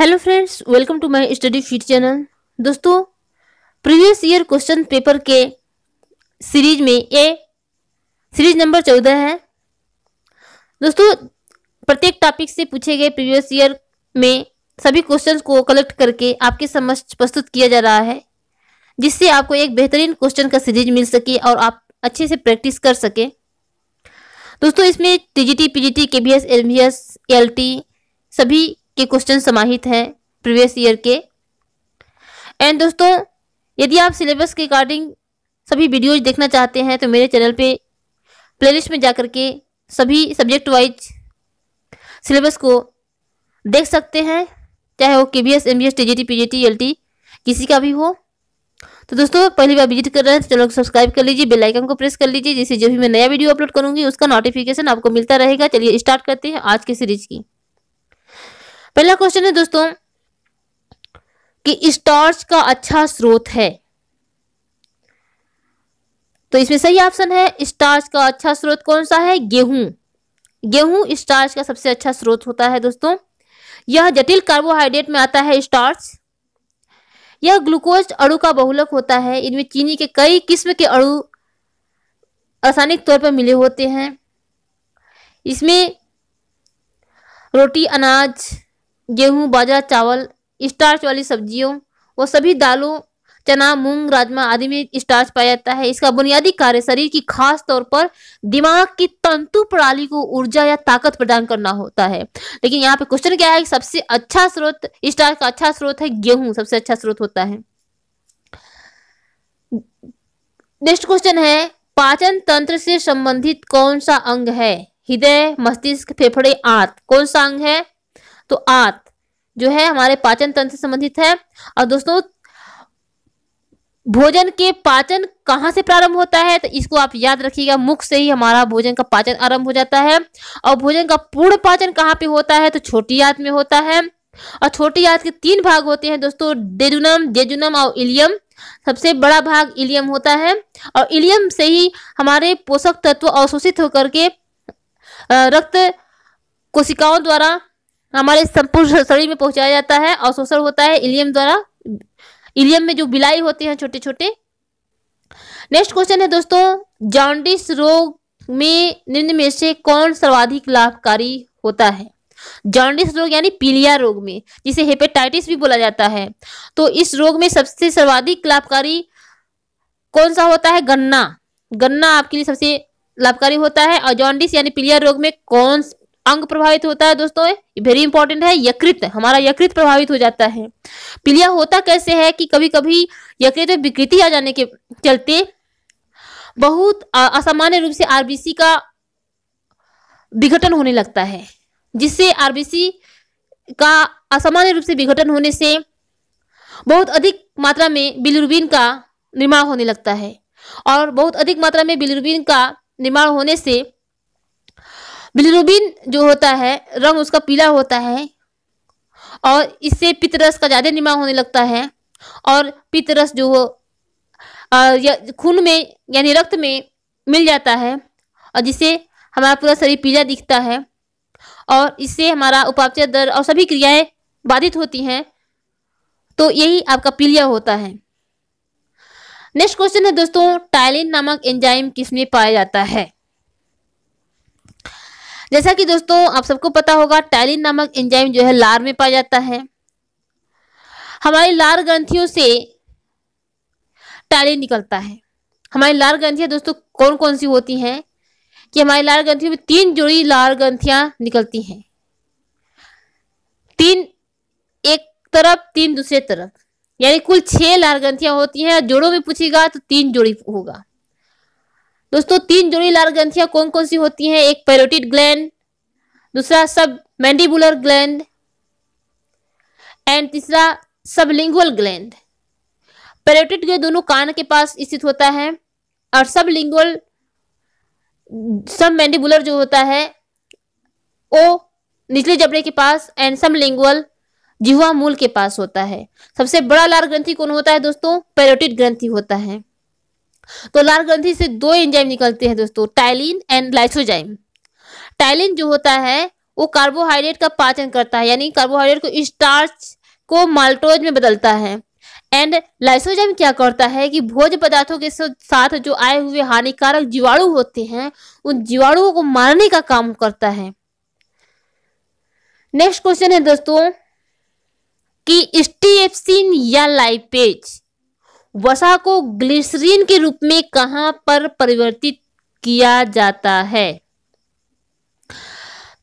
hello friends welcome to my study fit channel दोस्तों previous year question paper के series में ये series number चौदह है दोस्तों प्रत्येक टॉपिक से पूछे गए प्रीवियस ईयर में सभी क्वेश्चंस को कलेक्ट करके आपके समझ प्रस्तुत किया जा रहा है जिससे आपको एक बेहतरीन क्वेश्चन का सीरीज मिल सके और आप अच्छे से प्रैक्टिस कर सके दोस्तों इसमें T G T P G T K B S L B S L T सभी के क्वेश्चन समाहित हैं प्रीवियस ईयर के एंड दोस्तों यदि आप सिलेबस के अकॉर्डिंग सभी वीडियोज देखना चाहते हैं तो मेरे चैनल पे प्लेलिस्ट में जाकर के सभी सब्जेक्ट वाइज सिलेबस को देख सकते हैं चाहे वो K B S M B S T G T P G T L T किसी का भी हो तो दोस्तों पहली बार विजिट कर रहे हैं तो चैनल को सब्सक्राइब कर लीजिए बेल आइकन को प्रेस कर लीजिए जिससे जो भी मैं नया वीडियो अपलोड करूंगी उसका नोटिफिकेशन आपको मिलता रहेगा चलिए स्टार्ट करते हैं आज के सीरीज की पहला क्वेश्चन है दोस्तों कि स्टार्च का अच्छा स्रोत है तो इसमें सही ऑप्शन है स्टार्च का अच्छा स्रोत कौन सा है गेहूं गेहूं स्टार्च का सबसे अच्छा स्रोत होता है दोस्तों यह जटिल कार्बोहाइड्रेट में आता है स्टार्च यह ग्लूकोज अणु का बहुलक होता है इनमें चीनी के कई किस्म के अणु रासायनिक तौर पर मिले होते हैं इसमें रोटी अनाज गेहूं बाजरा चावल स्टार्च वाली सब्जियों व सभी दालों चना मूंग राजमा आदि में स्टार्च पाया जाता है इसका बुनियादी कार्य शरीर की खास तौर पर दिमाग की तंतु प्रणाली को ऊर्जा या ताकत प्रदान करना होता है लेकिन यहाँ पे क्वेश्चन क्या है सबसे अच्छा स्रोत स्टार्च का अच्छा स्रोत है गेहूं सबसे अच्छा स्रोत होता है नेक्स्ट क्वेश्चन है पाचन तंत्र से संबंधित कौन सा अंग है हृदय मस्तिष्क फेफड़े आंत कौन सा अंग है तो आत जो है हमारे पाचन तंत्र से संबंधित है और दोस्तों भोजन के पाचन कहाँ से प्रारंभ होता है तो इसको आप याद रखिएगा मुख से ही हमारा भोजन का पाचन आरंभ हो जाता है और भोजन का पूर्ण पाचन कहाँ पे होता है तो छोटी आंत में होता है और छोटी आत के तीन भाग होते हैं दोस्तों डेजुनम जेजुनम और इलियम सबसे बड़ा भाग इलियम होता है और इलियम से ही हमारे पोषक तत्व अवशोषित होकर के रक्त कोशिकाओं द्वारा हमारे संपूर्ण शरीर में पहुंचाया जाता है और शोषण होता है इलियम द्वारा इलियम में जो बिलाई होती है छोटे छोटे नेक्स्ट क्वेश्चन है दोस्तों जॉन्डिस रोग में निम्न में से कौन सर्वाधिक लाभकारी होता है जॉन्डिस रोग यानी पीलिया रोग में जिसे हेपेटाइटिस भी बोला जाता है तो इस रोग में सबसे सर्वाधिक लाभकारी कौन सा होता है गन्ना गन्ना आपके लिए सबसे लाभकारी होता है और जॉन्डिस यानी पीलिया रोग में कौन अंग प्रभावित होता है दोस्तों वेरी इंपॉर्टेंट है यकृत हमारा यकृत प्रभावित हो जाता है पीलिया होता कैसे है कि कभी कभी यकृत में विकृति आ जाने के चलते बहुत असामान्य रूप से आरबीसी का विघटन होने लगता है जिससे आरबीसी का असामान्य रूप से विघटन होने से बहुत अधिक मात्रा में बिलिरुबिन का निर्माण होने लगता है और बहुत अधिक मात्रा में बिलिरुबिन का निर्माण होने से बिलरुबिन जो होता है रंग उसका पीला होता है और इससे पितरस का ज़्यादा निर्माण होने लगता है और पितरस जो खून में यानी रक्त में मिल जाता है और जिससे हमारा पूरा शरीर पीला दिखता है और इससे हमारा उपापचय दर और सभी क्रियाएं बाधित होती हैं तो यही आपका पीलिया होता है नेक्स्ट क्वेश्चन है दोस्तों टाइलिन नामक एंजाइम किसमें पाया जाता है जैसा कि दोस्तों आप सबको पता होगा टैलिन नामक एंजाइम जो है लार में पाया जाता है हमारी लार ग्रंथियों से टैलिन निकलता है हमारी लार ग्रंथियां दोस्तों कौन कौन सी होती हैं कि हमारी लार ग्रंथियों में तीन जोड़ी लार ग्रंथियां निकलती हैं तीन एक तरफ तीन दूसरे तरफ यानी कुल छह लार ग्रंथियां होती हैं जोड़ों में पूछेगा तो तीन जोड़ी होगा दोस्तों तीन जोड़ी लाल ग्रंथियां कौन कौन सी होती हैं एक पेरोटिड ग्लैंड दूसरा सब मैंडिबुलर ग्लैंड एंड तीसरा सबलिंगुअल ग्लैंड पेरोटिड ग्लैंड दोनों कान के पास स्थित होता है और सबलिंगुअल सब मैंडिबुलर जो होता है वो निचले जबड़े के पास एंड सबलिंगुअल जिहुआ मूल के पास होता है सबसे बड़ा लाल ग्रंथि कौन होता है दोस्तों पेरोटिड ग्रंथि होता है तो लाल ग्रंथि से दो एंजाइम निकलते हैं दोस्तों टाइलिन एंड लाइसोजाइम टाइलिन जो होता है वो कार्बोहाइड्रेट का पाचन करता है यानी कार्बोहाइड्रेट को स्टार्च को माल्टोज में बदलता है एंड लाइसोजाइम क्या करता है कि भोज पदार्थों के साथ जो आए हुए हानिकारक जीवाणु होते हैं उन जीवाणुओं को मारने का काम करता है नेक्स्ट क्वेश्चन है दोस्तों कि स्टीएफसिन या लाइपेज वसा को ग्लिसरीन के रूप में कहां पर परिवर्तित किया जाता है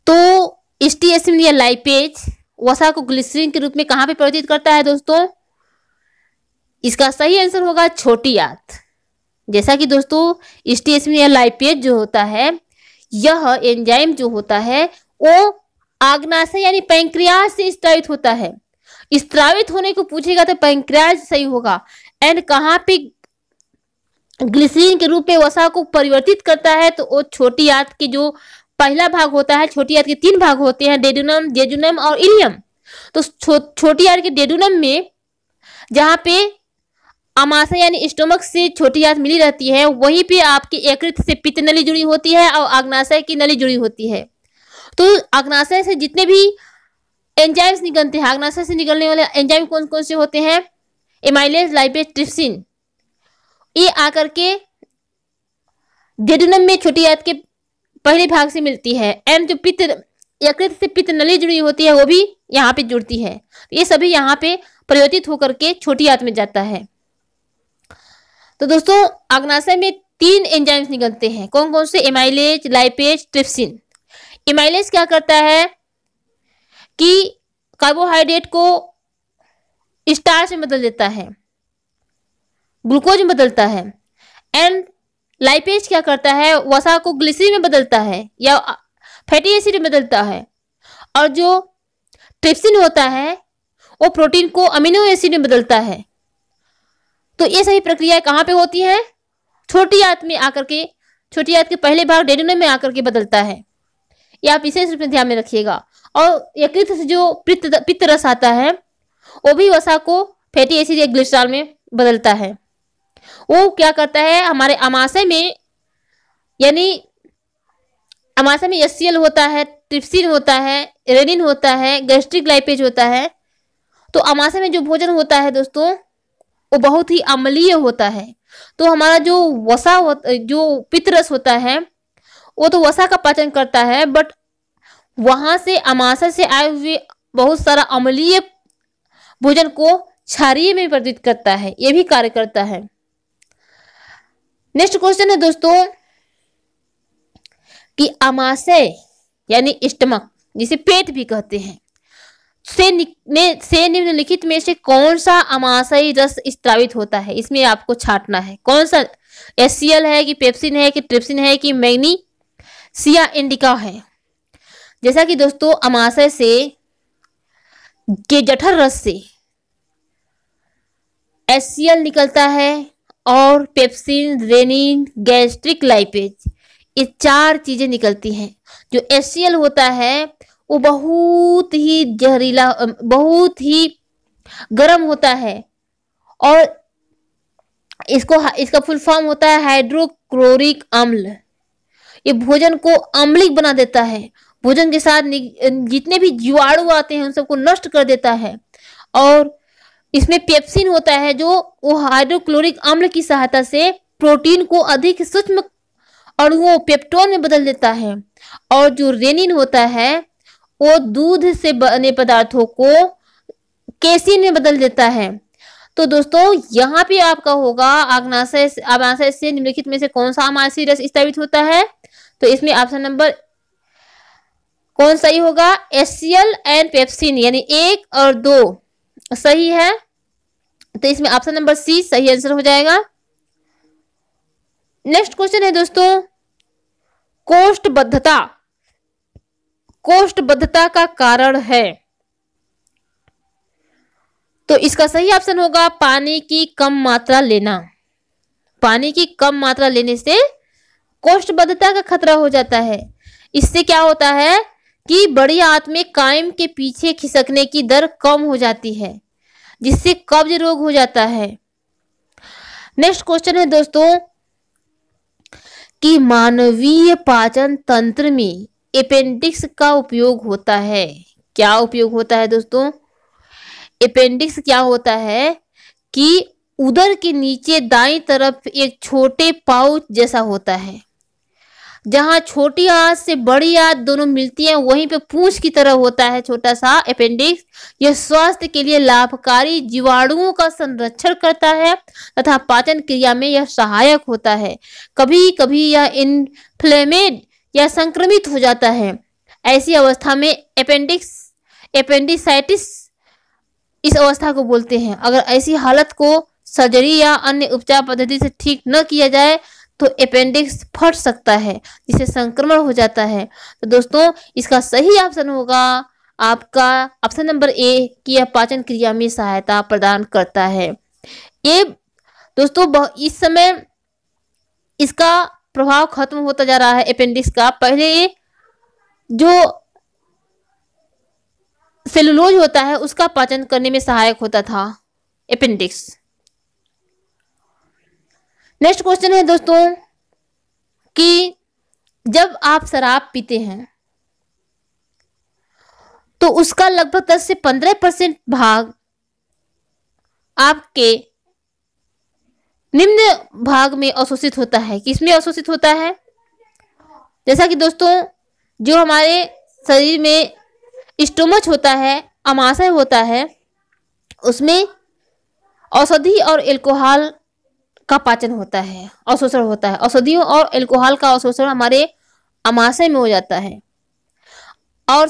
तो स्टीएसिन या लाइपेज वसा को ग्लिसरीन के रूप में कहां पर परिवर्तित करता है दोस्तों इसका सही आंसर होगा छोटी आंत जैसा कि दोस्तों स्टीएसिन या लाइपेज जो होता है यह एंजाइम जो होता है वो आग्नाशय यानी पैंक्रियाज से स्त्रावित होता है स्त्रावित होने को पूछेगा तो पैंक्रियाज सही होगा एंड कहाँ पे ग्लिसरीन के रूप में वसा को परिवर्तित करता है तो वो छोटी आंत के जो पहला भाग होता है छोटी आंत के तीन भाग होते हैं डेडुनम जेजुनम और इलियम तो छो, छोटी आंत के डेडुनम में जहाँ पे अमाशा यानी स्टोमक से छोटी आंत मिली रहती है वहीं पे आपकी एकृत से पित्त नली जुड़ी होती है और अग्नाशय की नली जुड़ी होती है तो अग्नाशय से जितने भी एंजाइम्स निकलते हैं अग्नाशय से निकलने वाले एंजाइम कौन कौन से होते हैं एमाइलेज लाइपेज ट्रिप्सिन ये आकर के डेडनम में छोटी आयत के पहले भाग से मिलती है एम जो पित्त यकृत से पित्त नली जुड़ी होती है वो भी यहाँ पे जुड़ती है ये सभी यहाँ पे परिवर्तित होकर के छोटी आयत में जाता है तो दोस्तों अग्नाशय में तीन एंजाइम्स निकलते हैं कौन कौन से एमाइलेज लाइपेज ट्रिप्सिन एमाइलेज क्या करता है कि कार्बोहाइड्रेट को स्टार्च में बदल देता है ग्लूकोज में बदलता है एंड लाइपेज क्या करता है वसा को ग्लिसरी में बदलता है या फैटी एसिड में बदलता है और जो ट्रिप्सिन होता है वो प्रोटीन को अमीनो एसिड में बदलता है तो ये सभी प्रक्रिया कहाँ पे होती है छोटी आंत में आकर के छोटी आंत के पहले भाग डेडुनम में आकर के बदलता है ये आप विशेष रूप से ध्यान में रखिएगा और यकृत से जो पित्त पित्त रस आता है ओबी वसा को फैटी एसिड या ग्लिसरॉल में बदलता है वो क्या करता है हमारे अमाशय में यानी अमाशय में एस होता है ट्रिप्सिन होता है रेनिन होता है गैस्ट्रिक लाइपेज होता है तो अमाशय में जो भोजन होता है दोस्तों वो बहुत ही अम्लीय होता है तो हमारा जो वसा हो, जो पितरस होता है वो तो वसा का पाचन करता है बट वहां से अमाशय से आए हुए बहुत सारा अम्लीय भोजन को क्षारिय में परिवर्तित करता है यह भी कार्य करता है नेक्स्ट क्वेश्चन है दोस्तों कि आमाशय यानी स्टमक जिसे पेट भी कहते हैं से ने से निम्नलिखित में से कौन सा अमाशय रस स्त्रावित होता है इसमें आपको छाटना है कौन सा एस है कि पेप्सिन है कि ट्रिप्सिन है कि सिया इंडिका है जैसा कि दोस्तों अमाशय से के जठर रस से एससीएल निकलता है और पेप्सिन रेनिन गैस्ट्रिक लाइपेज ये चार चीज़ें निकलती हैं जो एससीएल होता है वो बहुत ही जहरीला बहुत ही गर्म होता है और इसको इसका फुल फॉर्म होता है हाइड्रोक्लोरिक अम्ल ये भोजन को अम्लिक बना देता है भोजन के साथ जितने भी जीवाणु आते हैं उन सबको नष्ट कर देता है और इसमें पेप्सिन होता है जो वो हाइड्रोक्लोरिक अम्ल की सहायता से प्रोटीन को अधिक सूक्ष्म और वो पेप्टोन में बदल देता है और जो रेनिन होता है वो दूध से बने पदार्थों को केसिन में बदल देता है तो दोस्तों यहाँ पे आपका होगा आग्नाशय आग्नाशय से निम्नलिखित में से कौन सा आमाशय रस स्थापित होता है तो इसमें ऑप्शन नंबर कौन सही होगा एसियल एंड पेप्सिन यानी एक और दो सही है तो इसमें ऑप्शन नंबर सी सही आंसर हो जाएगा नेक्स्ट क्वेश्चन है दोस्तों कोष्ठबद्धता कोष्ठबद्धता का कारण है तो इसका सही ऑप्शन होगा पानी की कम मात्रा लेना पानी की कम मात्रा लेने से कोष्ठबद्धता का खतरा हो जाता है इससे क्या होता है कि बड़ी आंत कायम के पीछे खिसकने की दर कम हो जाती है जिससे कब्ज रोग हो जाता है नेक्स्ट क्वेश्चन है दोस्तों कि मानवीय पाचन तंत्र में अपेंडिक्स का उपयोग होता है क्या उपयोग होता है दोस्तों अपेंडिक्स क्या होता है कि उदर के नीचे दाई तरफ एक छोटे पाउच जैसा होता है जहाँ छोटी आंत से बड़ी आंत दोनों मिलती हैं वहीं पे पूछ की तरह होता है छोटा सा अपेंडिक्स यह स्वास्थ्य के लिए लाभकारी जीवाणुओं का संरक्षण करता है तथा पाचन क्रिया में यह सहायक होता है कभी कभी यह इनफ्लेमेड या संक्रमित हो जाता है ऐसी अवस्था में अपेंडिक्स एपेंडिसाइटिस इस अवस्था को बोलते हैं अगर ऐसी हालत को सर्जरी या अन्य उपचार पद्धति से ठीक न किया जाए तो अपेंडिक्स फट सकता है जिसे संक्रमण हो जाता है तो दोस्तों इसका सही ऑप्शन होगा आपका ऑप्शन नंबर ए कि यह पाचन क्रिया में सहायता प्रदान करता है ये दोस्तों इस समय इसका प्रभाव खत्म होता जा रहा है अपेंडिक्स का पहले जो सेलुलोज होता है उसका पाचन करने में सहायक होता था अपेंडिक्स नेक्स्ट क्वेश्चन है दोस्तों कि जब आप शराब पीते हैं तो उसका लगभग दस से पंद्रह परसेंट भाग आपके निम्न भाग में अवशोषित होता है किसमें अवशोषित होता है जैसा कि दोस्तों जो हमारे शरीर में स्टोमच होता है अमाशय होता है उसमें औषधि और एल्कोहल का पाचन होता है अवशोषण होता है औषधियों और एल्कोहल का अवशोषण हमारे अमाशय में हो जाता है और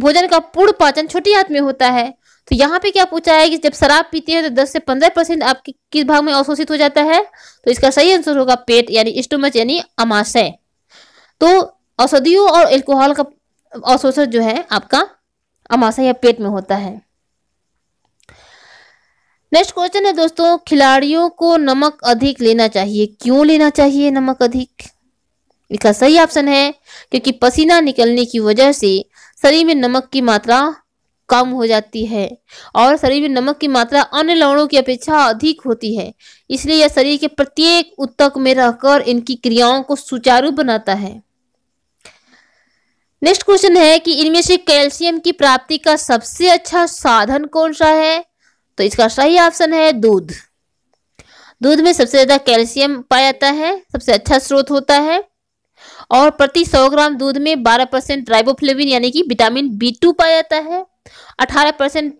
भोजन का पूर्ण पाचन छोटी आंत में होता है तो यहाँ पे क्या पूछा है कि जब शराब पीते हैं तो 10 से 15 परसेंट आपके किस भाग में अवशोषित हो जाता है तो इसका सही आंसर होगा पेट यानी स्टोमच यानी अमाशय तो औषधियों और एल्कोहल का अवशोषण जो है आपका अमाशय या पेट में होता है नेक्स्ट क्वेश्चन है दोस्तों खिलाड़ियों को नमक अधिक लेना चाहिए क्यों लेना चाहिए नमक अधिक इसका सही ऑप्शन है क्योंकि पसीना निकलने की वजह से शरीर में नमक की मात्रा कम हो जाती है और शरीर में नमक की मात्रा अन्य लवणों की अपेक्षा अधिक होती है इसलिए यह शरीर के प्रत्येक उत्तक में रहकर इनकी क्रियाओं को सुचारू बनाता है नेक्स्ट क्वेश्चन है कि इनमें से कैल्शियम की प्राप्ति का सबसे अच्छा साधन कौन सा है तो इसका सही ऑप्शन है दूध दूध में सबसे ज़्यादा कैल्शियम पाया जाता है सबसे अच्छा स्रोत होता है और प्रति 100 ग्राम दूध में 12 परसेंट ड्राइबोफ्लेविन यानी कि विटामिन बी टू पाया जाता है 18 परसेंट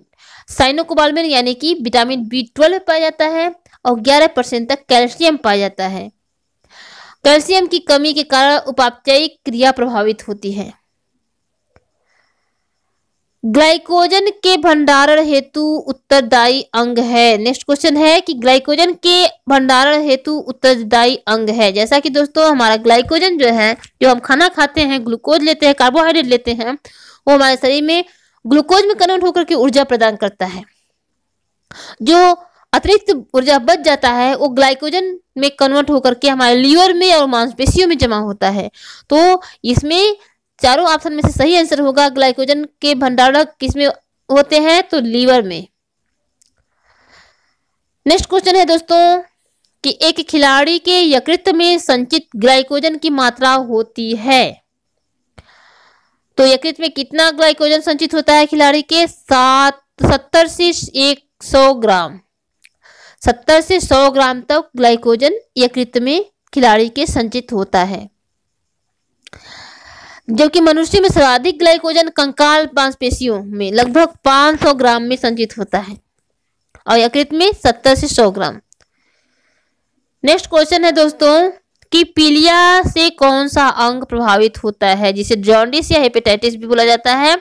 साइनोकोबालमिन यानी कि विटामिन बी ट्वेल्व पाया जाता है और 11 परसेंट तक कैल्शियम पाया जाता है कैल्शियम की कमी के कारण उपापचयिक क्रिया प्रभावित होती है ग्लाइकोजन के भंडारण हेतु उत्तरदायी अंग है नेक्स्ट क्वेश्चन है कि ग्लाइकोजन के भंडारण हेतु उत्तरदायी अंग है जैसा कि दोस्तों हमारा ग्लाइकोजन जो है जो हम खाना खाते हैं ग्लूकोज लेते हैं कार्बोहाइड्रेट लेते हैं वो हमारे शरीर में ग्लूकोज में कन्वर्ट होकर के ऊर्जा प्रदान करता है जो अतिरिक्त ऊर्जा बच जाता है वो ग्लाइकोजन में कन्वर्ट होकर के हमारे लीवर में और मांसपेशियों में जमा होता है तो इसमें चारों ऑप्शन में से सही आंसर होगा ग्लाइकोजन के भंडारक किसमें होते हैं तो लीवर में नेक्स्ट क्वेश्चन है दोस्तों कि एक खिलाड़ी के यकृत में संचित ग्लाइकोजन की मात्रा होती है तो यकृत में कितना ग्लाइकोजन संचित होता है खिलाड़ी के सात सत्तर से एक सौ ग्राम सत्तर से सौ ग्राम तक ग्लाइकोजन यकृत में खिलाड़ी के संचित होता है जबकि मनुष्य में सर्वाधिक ग्लाइकोजन कंकाल मांसपेशियों में लगभग 500 ग्राम में संचित होता है और यकृत में 70 से 100 ग्राम नेक्स्ट क्वेश्चन है दोस्तों कि पीलिया से कौन सा अंग प्रभावित होता है जिसे जॉन्डिस या हेपेटाइटिस भी बोला जाता है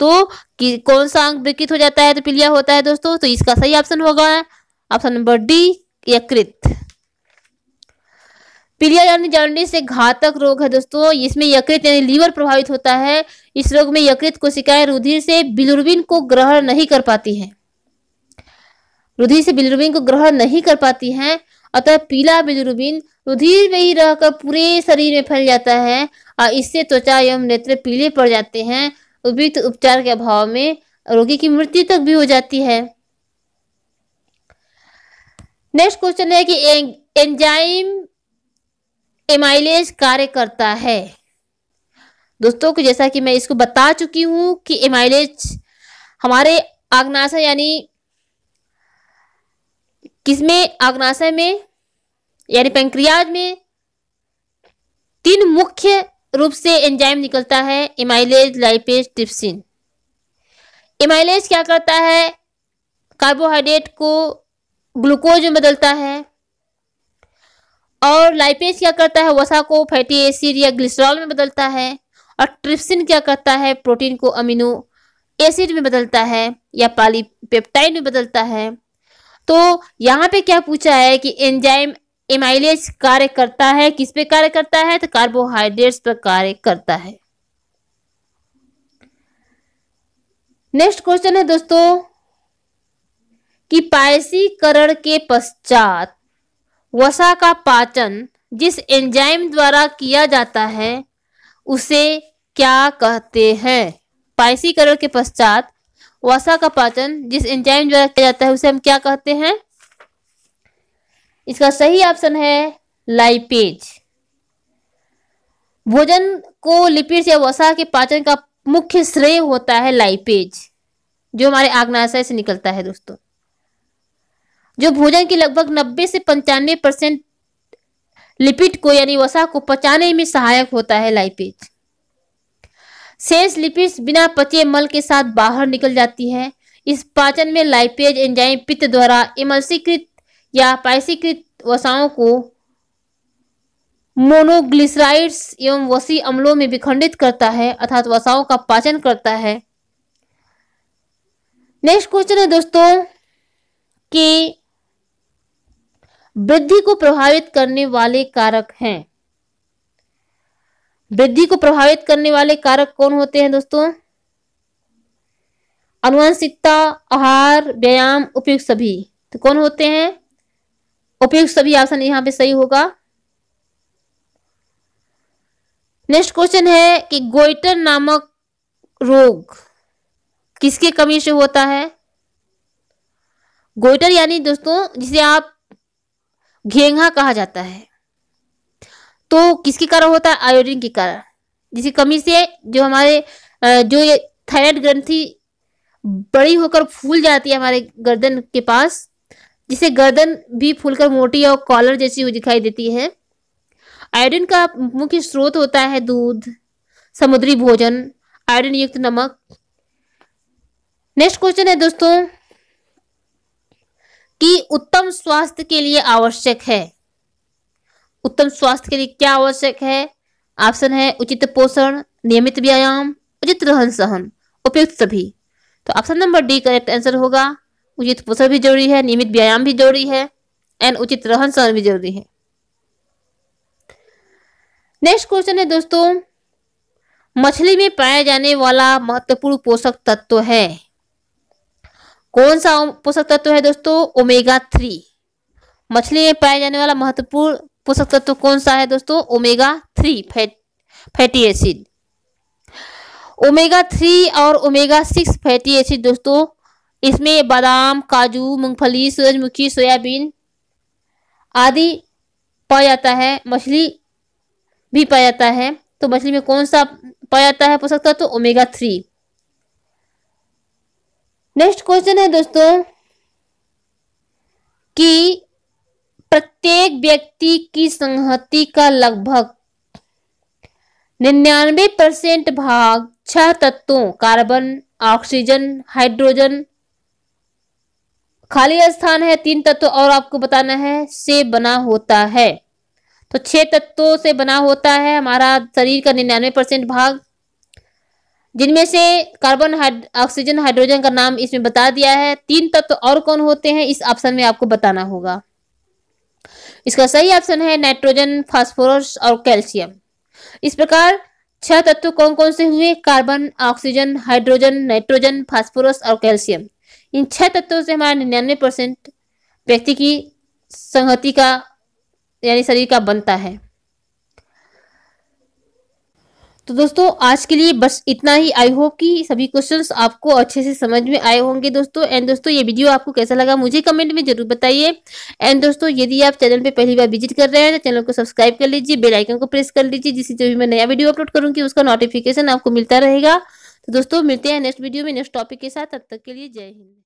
तो कि कौन सा अंग विकृत हो जाता है तो पीलिया होता है दोस्तों तो इसका सही ऑप्शन होगा ऑप्शन नंबर डी यकृत पीलिया यानी जॉन्डिस एक घातक रोग है दोस्तों इसमें यकृत यानी लीवर प्रभावित होता है इस रोग में यकृत कोशिकाएं रुधिर से बिलुरबिन को ग्रहण नहीं कर पाती हैं रुधिर से बिलुरबिन को ग्रहण नहीं कर पाती हैं अतः पीला बिलुरबिन रुधिर में ही रहकर पूरे शरीर में फैल जाता है और इससे त्वचा एवं नेत्र पीले पड़ जाते हैं उपयुक्त उपचार के अभाव में रोगी की मृत्यु तक भी हो जाती है नेक्स्ट क्वेश्चन है कि एंजाइम एमाइलेज कार्य करता है दोस्तों को जैसा कि मैं इसको बता चुकी हूं कि एमाइलेज हमारे आग्नाशय यानी किसमें आग्नाशय में यानी पेंक्रियाज में तीन मुख्य रूप से एंजाइम निकलता है इमाइलेज लाइपेज ट्रिप्सिन इमाइलेज क्या करता है कार्बोहाइड्रेट को ग्लूकोज में बदलता है और लाइपेज क्या करता है वसा को फैटी एसिड या ग्लिस्ट्रॉल में बदलता है और ट्रिप्सिन क्या करता है प्रोटीन को अमीनो एसिड में बदलता है या पॉलीपेप्टाइड में बदलता है तो यहाँ पे क्या पूछा है कि एंजाइम एमाइलेज कार्य करता है किस पे कार्य करता है तो कार्बोहाइड्रेट्स पर कार्य करता है नेक्स्ट क्वेश्चन है दोस्तों कि पायसीकरण के पश्चात वसा का पाचन जिस एंजाइम द्वारा किया जाता है उसे क्या कहते हैं पाइसीकरण के पश्चात वसा का पाचन जिस एंजाइम द्वारा किया जाता है उसे हम क्या कहते हैं इसका सही ऑप्शन है लाइपेज भोजन को लिपिड या वसा के पाचन का मुख्य श्रेय होता है लाइपेज जो हमारे आग्नाशय से निकलता है दोस्तों जो भोजन की लगभग नब्बे से पंचानवे परसेंट लिपिड को यानी वसा को पचाने में सहायक होता है लाइपेज शेष लिपिड बिना पचे मल के साथ बाहर निकल जाती है इस पाचन में लाइपेज एंजाइम पित्त द्वारा इमलसीकृत या पाइसीकृत वसाओं को मोनोग्लिसराइड्स एवं वसी अम्लों में विखंडित करता है अर्थात वसाओं का पाचन करता है नेक्स्ट क्वेश्चन है दोस्तों कि वृद्धि को प्रभावित करने वाले कारक हैं वृद्धि को प्रभावित करने वाले कारक कौन होते हैं दोस्तों अनुवंशिकता आहार व्यायाम उपयुक्त सभी तो कौन होते हैं उपयुक्त सभी ऑप्शन यहां पे सही होगा नेक्स्ट क्वेश्चन है कि गोइटर नामक रोग किसके कमी से होता है गोइटर यानी दोस्तों जिसे आप घेंघा कहा जाता है तो किसके कारण होता है आयोडीन के कारण जिसकी कमी से जो हमारे जो ये थायराइड ग्रंथि बड़ी होकर फूल जाती है हमारे गर्दन के पास जिसे गर्दन भी फूलकर मोटी और कॉलर जैसी हुई दिखाई देती है आयोडीन का मुख्य स्रोत होता है दूध समुद्री भोजन आयोडीन युक्त नमक नेक्स्ट क्वेश्चन है दोस्तों कि उत्तम स्वास्थ्य के लिए आवश्यक है उत्तम स्वास्थ्य के लिए क्या आवश्यक है ऑप्शन है उचित पोषण नियमित व्यायाम उचित रहन सहन उपयुक्त सभी तो option number D correct answer होगा उचित पोषण भी जरूरी है नियमित व्यायाम भी जरूरी है एंड उचित रहन सहन भी जरूरी है नेक्स्ट क्वेश्चन है दोस्तों मछली में पाया जाने वाला महत्वपूर्ण पोषक तत्व है कौन सा पोषक तत्व है दोस्तों ओमेगा थ्री मछली में पाया जाने वाला महत्वपूर्ण पोषक तत्व कौन सा है दोस्तों omega three fat fatty acid omega three और ओमेगा सिक्स फैटी एसिड दोस्तों इसमें बादाम काजू मूंगफली सूरजमुखी सोयाबीन आदि पाया जाता है मछली भी पाया जाता है तो मछली में कौन सा पाया जाता है पोषक तत्व ओमेगा थ्री नेक्स्ट क्वेश्चन है दोस्तों कि प्रत्येक व्यक्ति की संहति का लगभग निन्यानवे परसेंट भाग छह तत्वों कार्बन ऑक्सीजन हाइड्रोजन खाली स्थान है तीन तत्व और आपको बताना है से बना होता है तो छह तत्वों से बना होता है हमारा शरीर का निन्यानवे परसेंट भाग जिनमें से कार्बन ऑक्सीजन हाइड्रोजन का नाम इसमें बता दिया है तीन तत्व तो और कौन होते हैं इस ऑप्शन में आपको बताना होगा इसका सही ऑप्शन है नाइट्रोजन फास्फोरस और कैल्शियम इस प्रकार छह तत्व कौन कौन से हुए carbon oxygen hydrogen nitrogen phosphorus और कैल्शियम इन छह तत्वों से हमारा निन्यानवे परसेंट व्यक्ति की संहति का यानी शरीर का बनता है तो दोस्तों आज के लिए बस इतना ही आई होप कि सभी क्वेश्चंस आपको अच्छे से समझ में आए होंगे दोस्तों एंड दोस्तों ये वीडियो आपको कैसा लगा मुझे कमेंट में जरूर बताइए एंड दोस्तों यदि आप चैनल पे पहली बार विजिट कर रहे हैं तो चैनल को सब्सक्राइब कर लीजिए बेल आइकन को प्रेस कर लीजिए जिससे जो भी मैं नया वीडियो अपलोड करूँगी उसका नोटिफिकेशन आपको मिलता रहेगा तो दोस्तों मिलते हैं नेक्स्ट वीडियो में नेक्स्ट टॉपिक के साथ तब तक के लिए जय हिंद